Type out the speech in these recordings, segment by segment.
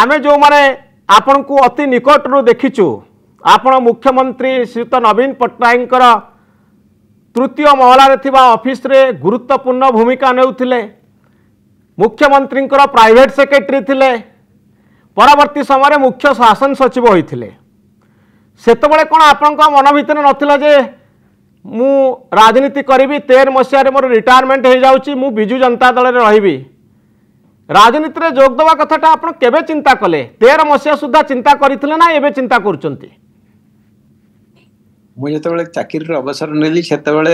ଆମେ ଯେଉଁମାନେ ଆପଣଙ୍କୁ ଅତି ନିକଟରୁ ଦେଖିଛୁ ଆପଣ ମୁଖ୍ୟମନ୍ତ୍ରୀ ଶ୍ରୀଯୁକ୍ତ ନବୀନ ପଟ୍ଟନାୟକଙ୍କର ତୃତୀୟ ମହଲାରେ ଥିବା ଅଫିସରେ ଗୁରୁତ୍ୱପୂର୍ଣ୍ଣ ଭୂମିକା ନେଉଥିଲେ ମୁଖ୍ୟମନ୍ତ୍ରୀଙ୍କର ପ୍ରାଇଭେଟ୍ ସେକ୍ରେଟେରୀ ଥିଲେ ପରବର୍ତ୍ତୀ ସମୟରେ ମୁଖ୍ୟ ଶାସନ ସଚିବ ହୋଇଥିଲେ ସେତେବେଳେ କ'ଣ ଆପଣଙ୍କ ମନ ଭିତରେ ନଥିଲା ଯେ ମୁଁ ରାଜନୀତି କରିବି ତେର ମସିହାରେ ମୋର ରିଟାୟାରମେଣ୍ଟ ହୋଇଯାଉଛି ମୁଁ ବିଜୁ ଜନତା ଦଳରେ ରହିବି রাজনীতিরে যোগ দেওয়া কথাটা আপনার কেবে চিন্তা কলে তের মশিয়া সুদ্ধা চিন্তা করে না এবে চিন্তা করছেন ମୁଁ ଯେତେବେଳେ ଚାକିରିର ଅବସର ନେଲି ସେତେବେଳେ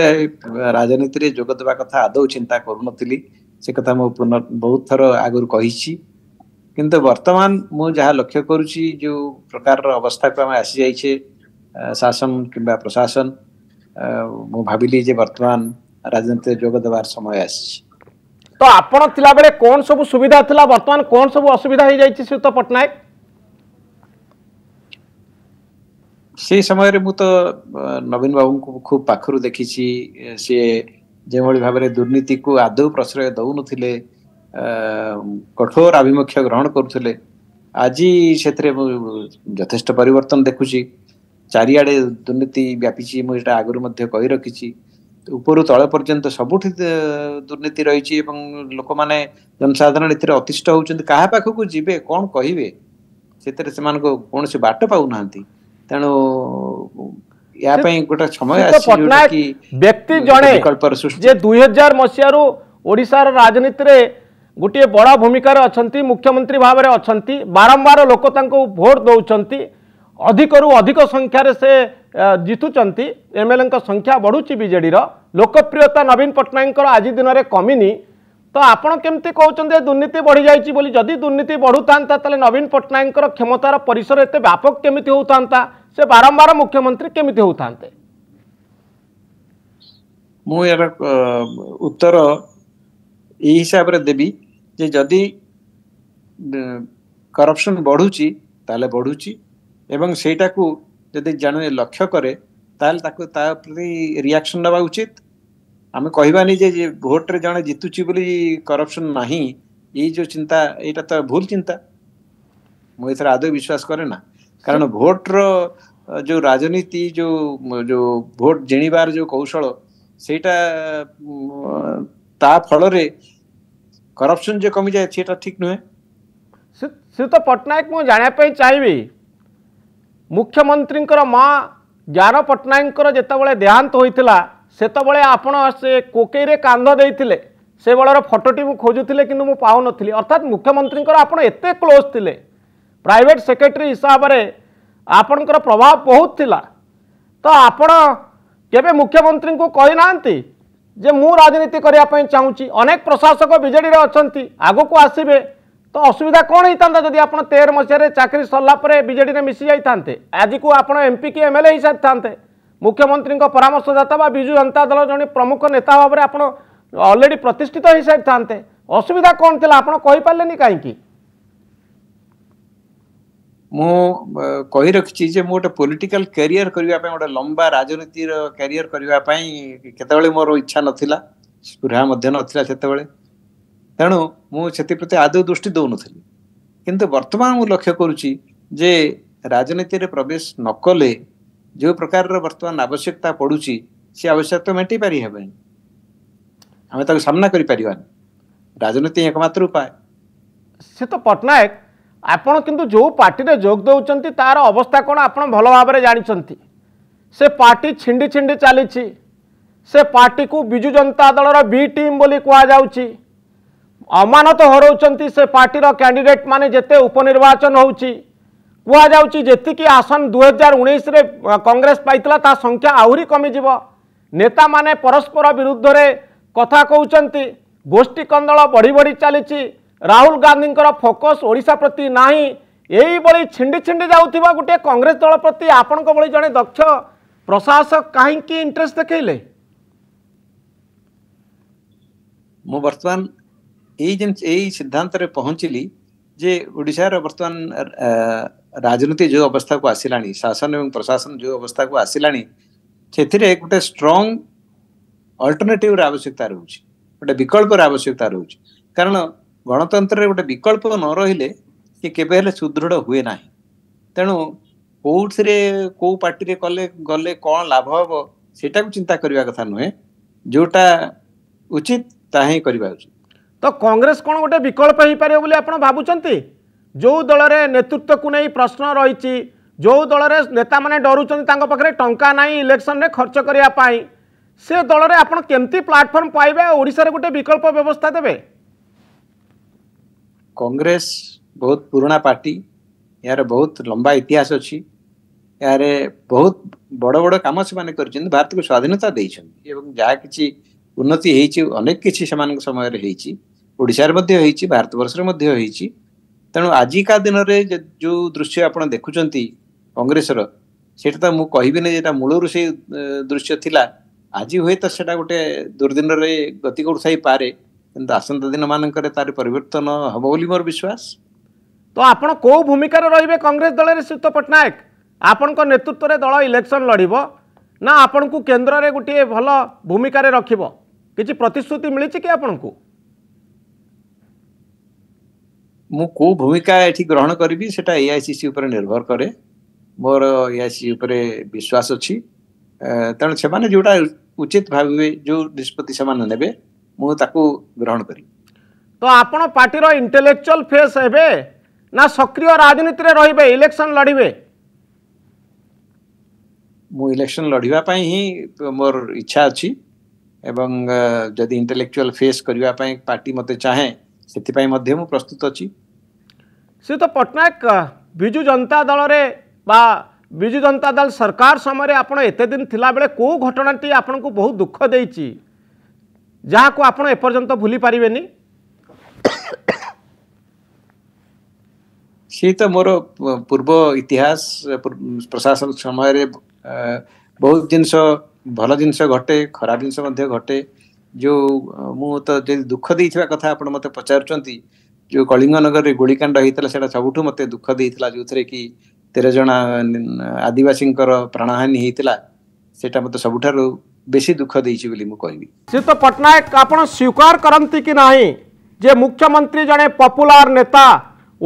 ରାଜନୀତିରେ ଯୋଗ ଦେବା କଥା ଆଦୌ ଚିନ୍ତା କରୁନଥିଲି ସେ କଥା ମୁଁ ପୁନଃ ବହୁତ ଥର ଆଗରୁ କହିଛି କିନ୍ତୁ ବର୍ତ୍ତମାନ ମୁଁ ଯାହା ଲକ୍ଷ୍ୟ କରୁଛି ଯେଉଁ ପ୍ରକାରର ଅବସ୍ଥାକୁ ଆମେ ଆସିଯାଇଛେ ଶାସନ କିମ୍ବା ପ୍ରଶାସନ ମୁଁ ଭାବିଲି ଯେ ବର୍ତ୍ତମାନ ରାଜନୀତିରେ ଯୋଗ ଦେବାର ସମୟ ଆସିଛି ତ ଆପଣ ଥିଲାବେଳେ କ'ଣ ସବୁ ସୁବିଧା ଥିଲା ବର୍ତ୍ତମାନ କ'ଣ ସବୁ ଅସୁବିଧା ହେଇଯାଇଛି ଶ୍ରୀଯୁକ୍ତ ପଟ୍ଟନାୟକ সেই সময়ের মু তো নবীন বাবুঙ্কু খুব পাখরু দেখিছি সে যেভাবে ভাবে দুর্নীতিকু আদৌ প্রশ্রয় দৌনথিলে কঠোর আভিমুখ্য গ্রহণ করুলে আজি সেথিরে মু যথেষ্ট পরিবর্তন দেখুছি চারিআড়ে দুর্নীতি ব্যাপিছি মু এটা আগুরু মধ্যে কই রাখিছি ଉପରୁ ତଳ ପର୍ଯ୍ୟନ୍ତ ସବୁଠି ଦୁର୍ନୀତି ରହିଛି ଏବଂ ଲୋକମାନେ ଜନସାଧାରଣ ଏଥିରେ ଅତିଷ୍ଠ ହେଉଛନ୍ତି କାହା ପାଖକୁ ଯିବେ କ'ଣ କହିବେ ସେଥିରେ ସେମାନଙ୍କୁ କୌଣସି ବାଟ ପାଉନାହାନ୍ତି ତେଣୁ ଏହା ପାଇଁ ଗୋଟେ ସମୟ ଆସିଛି ବ୍ୟକ୍ତି ଜଣେ ଯେ ଦୁଇ ହଜାର ମସିହାରୁ ଓଡ଼ିଶାର ରାଜନୀତିରେ ଗୋଟିଏ ବଡ଼ ଭୂମିକାରେ ଅଛନ୍ତି ମୁଖ୍ୟମନ୍ତ୍ରୀ ଭାବରେ ଅଛନ୍ତି ବାରମ୍ବାର ଲୋକ ତାଙ୍କୁ ଭୋଟ ଦେଉଛନ୍ତି ଅଧିକରୁ ଅଧିକ ସଂଖ୍ୟାରେ ସେ ଜିତୁଛନ୍ତି ଏମଏଲଏଙ୍କ ସଂଖ୍ୟା ବଢ଼ୁଛି ବିଜେଡ଼ିର ଲୋକପ୍ରିୟତା ନବୀନ ପଟ୍ଟନାୟକଙ୍କର ଆଜି ଦିନରେ କମିନି ତ ଆପଣ କେମିତି କହୁଛନ୍ତି ଦୁର୍ନୀତି ବଢ଼ିଯାଇଛି ବୋଲି ଯଦି ଦୁର୍ନୀତି ବଢ଼ୁଥାନ୍ତା ତାହେଲେ ନବୀନ ପଟ୍ଟନାୟକଙ୍କର କ୍ଷମତାର ପରିସର ଏତେ ବ୍ୟାପକ କେମିତି ହେଉଥାନ୍ତା ସେ ବାରମ୍ବାର ମୁଖ୍ୟମନ୍ତ୍ରୀ କେମିତି ହେଉଥାନ୍ତେ ମୁଁ ଏହାର ଉତ୍ତର ଏଇ ହିସାବରେ ଦେବି ଯେ ଯଦି କରପସନ୍ ବଢ଼ୁଛି ତାହେଲେ ବଢ଼ୁଛି ଏବଂ ସେଇଟାକୁ ଯଦି ଜଣେ ଲକ୍ଷ୍ୟ କରେ ତାହେଲେ ତାକୁ ତା ପ୍ରତି ରିଆକ୍ସନ୍ ନେବା ଉଚିତ ଆମେ କହିବାନି ଯେ ଭୋଟରେ ଜଣେ ଜିତୁଛି ବୋଲି କରପସନ୍ ନାହିଁ ଏଇ ଯେଉଁ ଚିନ୍ତା ଏଇଟା ତ ଭୁଲ ଚିନ୍ତା ମୁଁ ଏଥିରେ ଆଦୌ ବିଶ୍ୱାସ କରେ ନା କାରଣ ଭୋଟର ଯେଉଁ ରାଜନୀତି ଯେଉଁ ଯେଉଁ ଭୋଟ ଜିଣିବାର ଯେଉଁ କୌଶଳ ସେଇଟା ତା ଫଳରେ କରପସନ୍ ଯେ କମିଯାଏ ସେଇଟା ଠିକ୍ ନୁହେଁ ସେ ତ ପଟ୍ଟନାୟକ ମୁଁ ଜାଣିବା ପାଇଁ ଚାହିଁବି ମୁଖ୍ୟମନ୍ତ୍ରୀଙ୍କର ମା ଜ୍ଞାନ ପଟ୍ଟନାୟକଙ୍କର ଯେତେବେଳେ ଦେହାନ୍ତ ହୋଇଥିଲା ସେତେବେଳେ ଆପଣ ସେ କୋକେଇରେ କାନ୍ଧ ଦେଇଥିଲେ ସେ ବେଳର ଫଟୋଟି ମୁଁ ଖୋଜୁଥିଲେ କିନ୍ତୁ ମୁଁ ପାଉନଥିଲି ଅର୍ଥାତ୍ ମୁଖ୍ୟମନ୍ତ୍ରୀଙ୍କର ଆପଣ ଏତେ କ୍ଲୋଜ୍ ଥିଲେ ପ୍ରାଇଭେଟ୍ ସେକ୍ରେଟେରୀ ହିସାବରେ ଆପଣଙ୍କର ପ୍ରଭାବ ବହୁତ ଥିଲା ତ ଆପଣ କେବେ ମୁଖ୍ୟମନ୍ତ୍ରୀଙ୍କୁ କହିନାହାନ୍ତି ଯେ ମୁଁ ରାଜନୀତି କରିବା ପାଇଁ ଚାହୁଁଛି ଅନେକ ପ୍ରଶାସକ ବିଜେଡ଼ିରେ ଅଛନ୍ତି ଆଗକୁ ଆସିବେ तो असुविधा कौन होता जदि आप तेर मसीह चाकरी सरलापर बीजेडी में मिसी जाते आज को आप एमपी कि एमएलए ही सारी मुख्यमंत्री परामर्शदाता विजु जनता दल जन प्रमुख नेता भाव में आप प्रतिष्ठित हो सारी था असुविधा कौन थी आपपारे कहीं ମୁଁ କହି ରଖିଛି ଯେ ମୁଁ ଗୋଟେ ପୋଲିଟିକାଲ କ୍ୟାରିୟର କରିବା ପାଇଁ ଗୋଟେ ଲମ୍ବା ରାଜନୀତିର କ୍ୟାରିୟର କରିବା ପାଇଁ କେତେବେଳେ ମୋର ତେଣୁ ମୁଁ ସେଥିପ୍ରତି ଆଦୌ ଦୃଷ୍ଟି ଦେଉନଥିଲି କିନ୍ତୁ ବର୍ତ୍ତମାନ ମୁଁ ଲକ୍ଷ୍ୟ କରୁଛି ଯେ ରାଜନୀତିରେ ପ୍ରବେଶ ନ କଲେ ଯେଉଁ ପ୍ରକାରର ବର୍ତ୍ତମାନ ଆବଶ୍ୟକତା ପଡ଼ୁଛି ସେ ଆବଶ୍ୟକତା ମେଣ୍ଟେଇ ହେବନି ଆମେ ତାକୁ ସାମ୍ନା କରିପାରିବାନି ରାଜନୀତି ଏକମାତ୍ର ଉପାୟ ସେ ତ ପଟ୍ଟନାୟକ ଆପଣ କିନ୍ତୁ ଯେଉଁ ପାର୍ଟିରେ ଯୋଗ ଦେଉଛନ୍ତି ତାର ଅବସ୍ଥା କ'ଣ ଆପଣ ଭଲ ଭାବରେ ଜାଣିଛନ୍ତି ସେ ପାର୍ଟି ଛିଣ୍ଡି ଛିଣ୍ଡି ଚାଲିଛି ସେ ପାର୍ଟିକୁ ବିଜୁ ଜନତା ଦଳର ବି ଟିମ୍ ବୋଲି କୁହାଯାଉଛି ଅମାନତ ହରଉଛନ୍ତି ସେ ପାର୍ଟିର କ୍ୟାଣ୍ଡିଡେଟ୍ ମାନେ ଯେତେ ଉପନିର୍ବାଚନ ହେଉଛି କୁହାଯାଉଛି ଯେତିକି ଆସନ ଦୁଇହଜାର ଉଣେଇଶରେ କଂଗ୍ରେସ ପାଇଥିଲା ତା ସଂଖ୍ୟା ଆହୁରି କମିଯିବ ନେତାମାନେ ପରସ୍ପର ବିରୁଦ୍ଧରେ କଥା କହୁଛନ୍ତି ଗୋଷ୍ଠୀ କନ୍ଦଳ ବଢ଼ି ବଢ଼ି ଚାଲିଛି ରାହୁଲ ଗାନ୍ଧୀଙ୍କର ଫୋକସ୍ ଓଡ଼ିଶା ପ୍ରତି ନାହିଁ ଏଇଭଳି ଛିଣ୍ଡି ଛିଣ୍ଡି ଯାଉଥିବା ଗୋଟିଏ କଂଗ୍ରେସ ଦଳ ପ୍ରତି ଆପଣଙ୍କ ଭଳି ଜଣେ ଦକ୍ଷ ପ୍ରଶାସକ କାହିଁକି ଇଣ୍ଟରେଷ୍ଟ ଦେଖେଇଲେ ମୁଁ ବର୍ତ୍ତମାନ जिन सिद्धांत पहुँचली जे ओडार बर्तमान राजनीति जो अवस्था को आसला शासन एवं प्रशासन जो अवस्था को आसला से गोटे स्ट्रंग अल्टरनेटिव आवश्यकता रोज गोटे विकल्पर आवश्यकता रोच कारण गणतंत्र गोटे विकल्प न रही कि केवल सुदृढ़ हुए ना तेणु कौटी कौ पार्टी कले गले कौन लाभ हम सीटा को चिंता करने कथा नुहे जोटा उचित ता उचित ତ କଂଗ୍ରେସ କ'ଣ ଗୋଟେ ବିକଳ୍ପ ହେଇପାରିବ ବୋଲି ଆପଣ ଭାବୁଛନ୍ତି ଯେଉଁ ଦଳରେ ନେତୃତ୍ୱକୁ ନେଇ ପ୍ରଶ୍ନ ରହିଛି ଯେଉଁ ଦଳରେ ନେତାମାନେ ଡରୁଛନ୍ତି ତାଙ୍କ ପାଖରେ ଟଙ୍କା ନାହିଁ ଇଲେକ୍ସନରେ ଖର୍ଚ୍ଚ କରିବା ପାଇଁ ସେ ଦଳରେ ଆପଣ କେମିତି ପ୍ଲାଟଫର୍ମ ପାଇବେ ଆଉ ଓଡ଼ିଶାରେ ଗୋଟେ ବିକଳ୍ପ ବ୍ୟବସ୍ଥା ଦେବେ କଂଗ୍ରେସ ବହୁତ ପୁରୁଣା ପାର୍ଟି ଏହାର ବହୁତ ଲମ୍ବା ଇତିହାସ ଅଛି ଏହାରେ ବହୁତ ବଡ଼ ବଡ଼ କାମ ସେମାନେ କରିଛନ୍ତି ଭାରତକୁ ସ୍ୱାଧୀନତା ଦେଇଛନ୍ତି ଏବଂ ଯାହା କିଛି ଉନ୍ନତି ହେଇଛି ଅନେକ କିଛି ସେମାନଙ୍କ ସମୟରେ ହେଇଛି ଓଡ଼ିଶାରେ ମଧ୍ୟ ହେଇଛି ଭାରତବର୍ଷରେ ମଧ୍ୟ ହେଇଛି ତେଣୁ ଆଜିକା ଦିନରେ ଯେଉଁ ଦୃଶ୍ୟ ଆପଣ ଦେଖୁଛନ୍ତି କଂଗ୍ରେସର ସେଇଟା ତ ମୁଁ କହିବିନି ଯେ ଏଇଟା ମୂଳରୁ ସେଇ ଦୃଶ୍ୟ ଥିଲା ଆଜି ହୁଏତ ସେଇଟା ଗୋଟେ ଦୁର୍ଦିନରେ ଗତି କରୁଥାଇ ପାରେ କିନ୍ତୁ ଆସନ୍ତା ଦିନମାନଙ୍କରେ ତାର ପରିବର୍ତ୍ତନ ହେବ ବୋଲି ମୋର ବିଶ୍ୱାସ ତ ଆପଣ କେଉଁ ଭୂମିକାରେ ରହିବେ କଂଗ୍ରେସ ଦଳରେ ଶ୍ରୀତ ପଟ୍ଟନାୟକ ଆପଣଙ୍କ ନେତୃତ୍ୱରେ ଦଳ ଇଲେକ୍ସନ ଲଢ଼ିବ ନା ଆପଣଙ୍କୁ କେନ୍ଦ୍ରରେ ଗୋଟିଏ ଭଲ ଭୂମିକାରେ ରଖିବ କିଛି ପ୍ରତିଶ୍ରୁତି ମିଳିଛି କି ଆପଣଙ୍କୁ मुझे भूमिका ये ग्रहण करी से ए आई सी सी निर्भर कै मोर ए आई सी सी विश्वास अच्छी तेणु से उचित भाव जो निष्पत्ति से ने मुझे ग्रहण कर तो आपटर इंटेलेक्चुअल फेस हे ना सक्रिय राजनीति में रही इलेक्शन लड़े इलेक्शन लड़ापी मोर इच्छा अच्छी एवं जदि इंटेलेक्चुअल फेस करने पार्टी मत चाहे से प्रस्तुत अच्छी श्रीयुत पट्टनायक विजु जनता दल बा विजु जनता दल सरकार समय आपड़ एत दिन थाबे कौ घटनाटी आपन को बहुत दुख दे जहाँ भूली पारे सी तो मोर पूर्व इतिहास प्रशासन समय बहुत जिनस भल जिन घटे खराब जिन घटे जो मुझे दुख दे कथा आप मत पचार जो କଳିଙ୍ଗ ନଗରରେ ଗୁଳିକାଣ୍ଡ ହେଇଥିଲା ସେଇଟା ସବୁଠୁ ମୋତେ ଦୁଃଖ ଦେଇଥିଲା ଯେଉଁଥିରେ କି ତେର ଜଣ ଆଦିବାସୀଙ୍କର ପ୍ରାଣହାନି ହେଇଥିଲା ସେଇଟା ମୋତେ ସବୁଠାରୁ ବେଶୀ ଦୁଃଖ ଦେଇଛି ବୋଲି ମୁଁ କହିବି ଶ୍ରୀଯୁକ୍ତ ପଟ୍ଟନାୟକ ଆପଣ ସ୍ୱୀକାର କରନ୍ତି କି ନାହିଁ ଯେ ମୁଖ୍ୟମନ୍ତ୍ରୀ ଜଣେ ପପୁଲାର ନେତା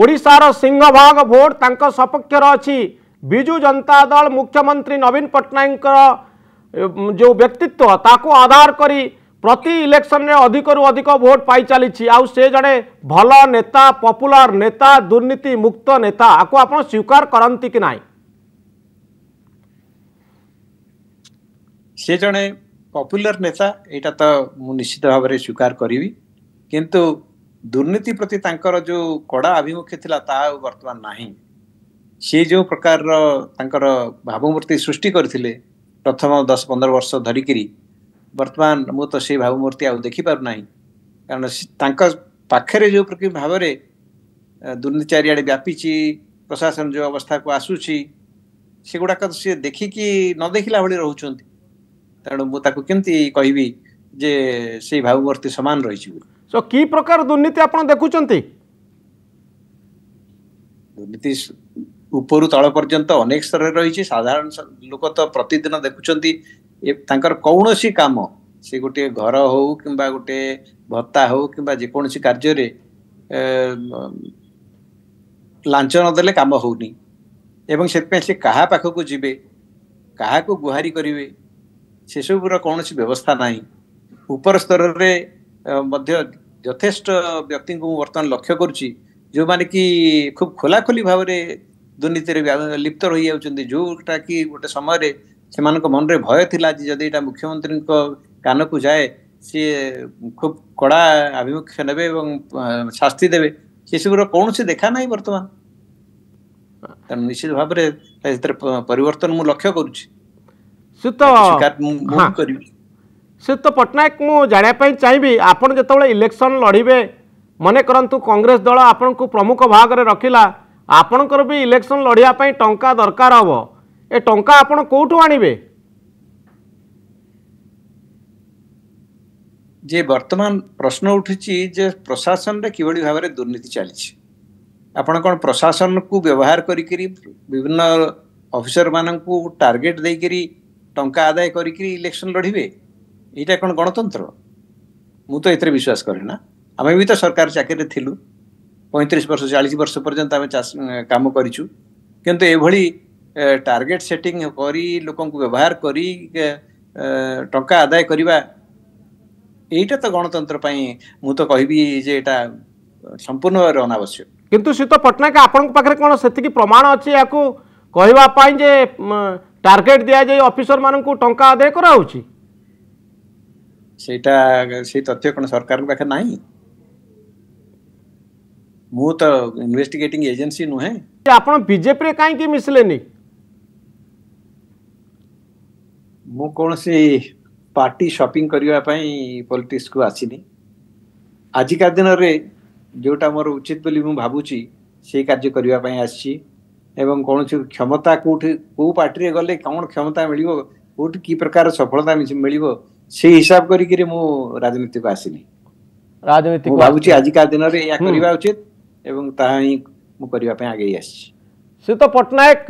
ଓଡ଼ିଶାର ସିଂହଭାଗ ଭୋଟ ତାଙ୍କ ସପକ୍ଷରେ ଅଛି ବିଜୁ ଜନତା ଦଳ ମୁଖ୍ୟମନ୍ତ୍ରୀ ନବୀନ ପଟ୍ଟନାୟକଙ୍କର ଯେଉଁ ବ୍ୟକ୍ତିତ୍ୱ ତାକୁ ଆଧାର କରି ପ୍ରତି ଇଲେକ୍ସନରେ ଅଧିକରୁ ଅଧିକ ଭୋଟ ପାଇଚାଲିଛି ଆଉ ସେ ଜଣେ ଭଲ ନେତା ପପୁଲାର ନେତା ଦୁର୍ନୀତି ମୁକ୍ତ ନେତା ଆକୁ ଆପଣ ସ୍ୱୀକାର କରନ୍ତି କି ନାହିଁ ସେ ଜଣେ ପପୁଲାର ନେତା ଏଇଟା ତ ମୁଁ ନିଶ୍ଚିତ ଭାବରେ ସ୍ୱୀକାର କରିବି କିନ୍ତୁ ଦୁର୍ନୀତି ପ୍ରତି ତାଙ୍କର ଯେଉଁ କଡ଼ା ଆଭିମୁଖ୍ୟ ଥିଲା ତାହା ଆଉ ବର୍ତ୍ତମାନ ନାହିଁ ସିଏ ଯେଉଁ ପ୍ରକାରର ତାଙ୍କର ଭାବମୂର୍ତ୍ତି ସୃଷ୍ଟି କରିଥିଲେ ପ୍ରଥମ ଦଶ ପନ୍ଦର ବର୍ଷ ଧରିକିରି ବର୍ତ୍ତମାନ ମୁଁ ତ ସେଇ ଭାବମୂର୍ତ୍ତି ଆଉ ଦେଖିପାରୁନାହିଁ କାରଣ ତାଙ୍କ ପାଖରେ ଯେଉଁ ପ୍ରକାର ଭାବରେ ଦୁର୍ନୀତି ଚାରିଆଡ଼େ ବ୍ୟାପିଛି ପ୍ରଶାସନ ଯେଉଁ ଅବସ୍ଥାକୁ ଆସୁଛି ସେଗୁଡ଼ାକ ସିଏ ଦେଖିକି ନ ଦେଖିଲା ଭଳି ରହୁଛନ୍ତି ତେଣୁ ମୁଁ ତାକୁ କେମିତି କହିବି ଯେ ସେଇ ଭାବମୂର୍ତ୍ତି ସମାନ ରହିଛି ବୋଲି ସୋ କି ପ୍ରକାର ଦୁର୍ନୀତି ଆପଣ ଦେଖୁଛନ୍ତି ଦୁର୍ନୀତି ଉପରୁ ତଳ ପର୍ଯ୍ୟନ୍ତ ଅନେକ ସ୍ତରରେ ରହିଛି ସାଧାରଣ ଲୋକ ତ ପ୍ରତିଦିନ ଦେଖୁଛନ୍ତି ତାଙ୍କର କୌଣସି କାମ ସେ ଗୋଟିଏ ଘର ହଉ କିମ୍ବା ଗୋଟିଏ ଭତ୍ତା ହଉ କିମ୍ବା ଯେକୌଣସି କାର୍ଯ୍ୟରେ ଲାଞ୍ଚ ନ ଦେଲେ କାମ ହେଉନି ଏବଂ ସେଥିପାଇଁ ସେ କାହା ପାଖକୁ ଯିବେ କାହାକୁ ଗୁହାରି କରିବେ ସେସବୁର କୌଣସି ବ୍ୟବସ୍ଥା ନାହିଁ ଉପର ସ୍ତରରେ ମଧ୍ୟ ଯଥେଷ୍ଟ ବ୍ୟକ୍ତିଙ୍କୁ ମୁଁ ବର୍ତ୍ତମାନ ଲକ୍ଷ୍ୟ କରୁଛି ଯେଉଁମାନେ କି ଖୁବ୍ ଖୋଲାଖୋଲି ଭାବରେ ଦୁର୍ନୀତିରେ ଲିପ୍ତ ରହିଯାଉଛନ୍ତି ଯେଉଁଟା କି ଗୋଟେ ସମୟରେ ସେମାନଙ୍କ ମନରେ ଭୟ ଥିଲା ଯେ ଯଦି ଏଇଟା ମୁଖ୍ୟମନ୍ତ୍ରୀଙ୍କ କାନକୁ ଯାଏ ସିଏ ଖୁବ୍ କଡ଼ା ଆଭିମୁଖ୍ୟ ନେବେ ଏବଂ ଶାସ୍ତି ଦେବେ ସେସବୁର କୌଣସି ଦେଖା ନାହିଁ ବର୍ତ୍ତମାନ ତେଣୁ ନିଶ୍ଚିତ ଭାବରେ ସେଥିରେ ପରିବର୍ତ୍ତନ ମୁଁ ଲକ୍ଷ୍ୟ କରୁଛି ସେ ତ କରିବି ସେ ତ ପଟ୍ଟନାୟକ ମୁଁ ଜାଣିବା ପାଇଁ ଚାହିଁବି ଆପଣ ଯେତେବେଳେ ଇଲେକ୍ସନ୍ ଲଢ଼ିବେ ମନେ କରନ୍ତୁ କଂଗ୍ରେସ ଦଳ ଆପଣଙ୍କୁ ପ୍ରମୁଖ ଭାଗରେ ରଖିଲା ଆପଣଙ୍କର ବି ଇଲେକ୍ସନ୍ ଲଢ଼ିବା ପାଇଁ ଟଙ୍କା ଦରକାର ହେବ ଏ ଟଙ୍କା ଆପଣ କେଉଁଠୁ ଆଣିବେ ଯେ ବର୍ତ୍ତମାନ ପ୍ରଶ୍ନ ଉଠୁଛି ଯେ ପ୍ରଶାସନରେ କିଭଳି ଭାବରେ ଦୁର୍ନୀତି ଚାଲିଛି ଆପଣ କ'ଣ ପ୍ରଶାସନକୁ ବ୍ୟବହାର କରିକିରି ବିଭିନ୍ନ ଅଫିସରମାନଙ୍କୁ ଟାର୍ଗେଟ୍ ଦେଇକିରି ଟଙ୍କା ଆଦାୟ କରିକିରି ଇଲେକ୍ସନ୍ ଲଢ଼ିବେ ଏଇଟା କ'ଣ ଗଣତନ୍ତ୍ର ମୁଁ ତ ଏଥିରେ ବିଶ୍ୱାସ କରେ ନା ଆମେ ବି ତ ସରକାର ଚାକିରିରେ ଥିଲୁ ପଇଁତିରିଶ ବର୍ଷ ଚାଳିଶ ବର୍ଷ ପର୍ଯ୍ୟନ୍ତ ଆମେ କାମ କରିଛୁ କିନ୍ତୁ ଏଭଳି ଟାର୍ଗେଟ୍ ସେଟିଂ କରି ଲୋକଙ୍କୁ ବ୍ୟବହାର କରି ଟଙ୍କା ଆଦାୟ କରିବା ଏଇଟା ତ ଗଣତନ୍ତ୍ର ପାଇଁ ମୁଁ ତ କହିବି ଯେ ଏଇଟା ସମ୍ପୂର୍ଣ୍ଣ ଭାବରେ ଅନାବଶ୍ୟକ କିନ୍ତୁ ଶ୍ରୀତ ପଟ୍ଟନାୟକ ଆପଣଙ୍କ ପାଖରେ କ'ଣ ସେତିକି ପ୍ରମାଣ ଅଛି ୟାକୁ କହିବା ପାଇଁ ଯେ ଟାର୍ଗେଟ୍ ଦିଆଯାଇ ଅଫିସରମାନଙ୍କୁ ଟଙ୍କା ଆଦାୟ କରାହେଉଛି ସେଇଟା ସେଇ ତଥ୍ୟ କ'ଣ ସରକାରଙ୍କ ପାଖରେ ନାହିଁ ମୁଁ ତ ଇନଭେଷ୍ଟିଗେଟିଂ ଏଜେନ୍ସି ନୁହେଁ ଆପଣ ବିଜେପିରେ କାହିଁକି ମିଶିଲେନି ମୁଁ କୌଣସି ପାର୍ଟି ସପିଂ କରିବା ପାଇଁ ପଲିଟିକ୍ସକୁ ଆସିନି ଆଜିକା ଦିନରେ ଯେଉଁଟା ମୋର ଉଚିତ ବୋଲି ମୁଁ ଭାବୁଛି ସେଇ କାର୍ଯ୍ୟ କରିବା ପାଇଁ ଆସିଛି ଏବଂ କୌଣସି କ୍ଷମତା କେଉଁଠି କେଉଁ ପାର୍ଟିରେ ଗଲେ କ'ଣ କ୍ଷମତା ମିଳିବ କେଉଁଠି କି ପ୍ରକାର ସଫଳତା ମିଳିବ ସେଇ ହିସାବ କରିକିରି ମୁଁ ରାଜନୀତିକୁ ଆସିନି ରାଜନୀତି ମୁଁ ଭାବୁଛି ଆଜିକା ଦିନରେ ଏହା କରିବା ଉଚିତ ଏବଂ ତାହା ହିଁ ମୁଁ କରିବା ପାଇଁ ଆଗେଇ ଆସିଛି ଶ୍ରୀତ ପଟ୍ଟନାୟକ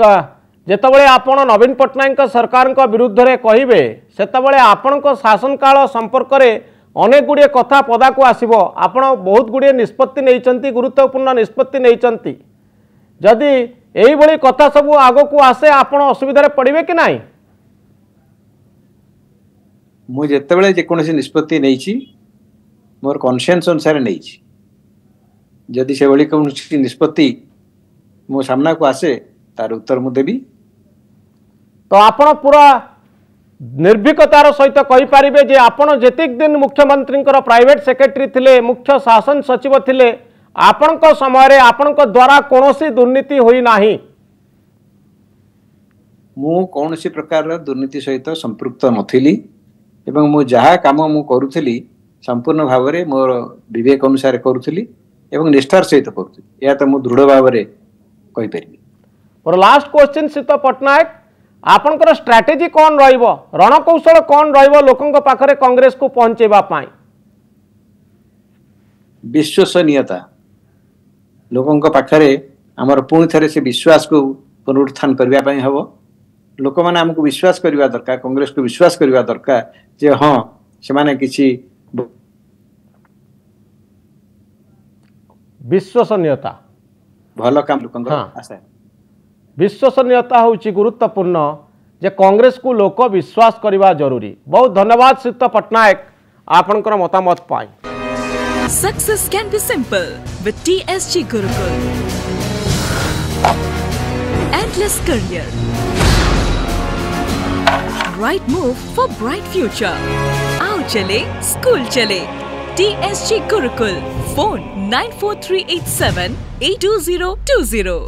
ଯେତେବେଳେ ଆପଣ ନବୀନ ପଟ୍ଟନାୟକଙ୍କ ସରକାରଙ୍କ ବିରୁଦ୍ଧରେ କହିବେ ସେତେବେଳେ ଆପଣଙ୍କ ଶାସନକାଳ ସମ୍ପର୍କରେ ଅନେକ ଗୁଡ଼ିଏ କଥା ପଦାକୁ ଆସିବ ଆପଣ ବହୁତ ଗୁଡ଼ିଏ ନିଷ୍ପତ୍ତି ନେଇଛନ୍ତି ଗୁରୁତ୍ୱପୂର୍ଣ୍ଣ ନିଷ୍ପତ୍ତି ନେଇଛନ୍ତି ଯଦି ଏଇଭଳି କଥା ସବୁ ଆଗକୁ ଆସେ ଆପଣ ଅସୁବିଧାରେ ପଡ଼ିବେ କି ନାହିଁ ମୁଁ ଯେତେବେଳେ ଯେକୌଣସି ନିଷ୍ପତ୍ତି ନେଇଛି ମୋର କନସେନ୍ସ ଅନୁସାରେ ନେଇଛି ଯଦି ସେଭଳି କୌଣସି ନିଷ୍ପତ୍ତି ମୋ ସାମ୍ନାକୁ ଆସେ ତାର ଉତ୍ତର ମୁଁ ଦେବି ତ ଆପଣ ପୁରା ନିର୍ଭୀକତାର ସହିତ କହିପାରିବେ ଯେ ଆପଣ ଯେତିକି ଦିନ ମୁଖ୍ୟମନ୍ତ୍ରୀଙ୍କର ପ୍ରାଇଭେଟ୍ ସେକ୍ରେଟେରୀ ଥିଲେ ମୁଖ୍ୟ ଶାସନ ସଚିବ ଥିଲେ ଆପଣଙ୍କ ସମୟରେ ଆପଣଙ୍କ ଦ୍ୱାରା କୌଣସି ଦୁର୍ନୀତି ହୋଇନାହିଁ ମୁଁ କୌଣସି ପ୍ରକାରର ଦୁର୍ନୀତି ସହିତ ସମ୍ପୃକ୍ତ ନଥିଲି ଏବଂ ମୁଁ ଯାହା କାମ ମୁଁ କରୁଥିଲି ସମ୍ପୂର୍ଣ୍ଣ ଭାବରେ ମୋର ବିବେକ ଅନୁସାରେ କରୁଥିଲି ଏବଂ ନିଷ୍ଠାର ସହିତ କରୁଥିଲି ଏହା ତ ମୁଁ ଦୃଢ଼ ଭାବରେ କହିପାରିବି ମୋର ଲାଷ୍ଟ କ୍ୱେଶ୍ଚିନ୍ ସୀତ ପଟ୍ଟନାୟକ आपणकर स्ट्राटेजी कौन रणकौशल कौन रोकों पाखे कंग्रेस को पहुंचे विश्वसनीयता लोकों पाखे आमर पुणी थे से विश्वास को पुनरुत्थान करने हम लोक मैंने आमको विश्वास करवा दरकार कंग्रेस को विश्वास करवा दरकार जे हाँ से मैंने किसी विश्वसनीयता भल काम लोक हाँ। आशा ବିଶ୍ୱସନୀୟତା ହେଉଛି ଗୁରୁତ୍ୱପୂର୍ଣ୍ଣ ଯେ କଂଗ୍ରେସକୁ ଲୋକ ବିଶ୍ୱାସ କରିବା ଜରୁରୀ ବହୁତ ଧନ୍ୟବାଦ ଶ୍ରୀତ ପଟ୍ଟନାୟକ ଆପଣଙ୍କର ମତାମତ ପାଇଁ Success can be simple with TSG Gurukul. Endless career. Right move for bright future. आओ चले स्कूल चले TSG Gurukul. Phone 94387 82020.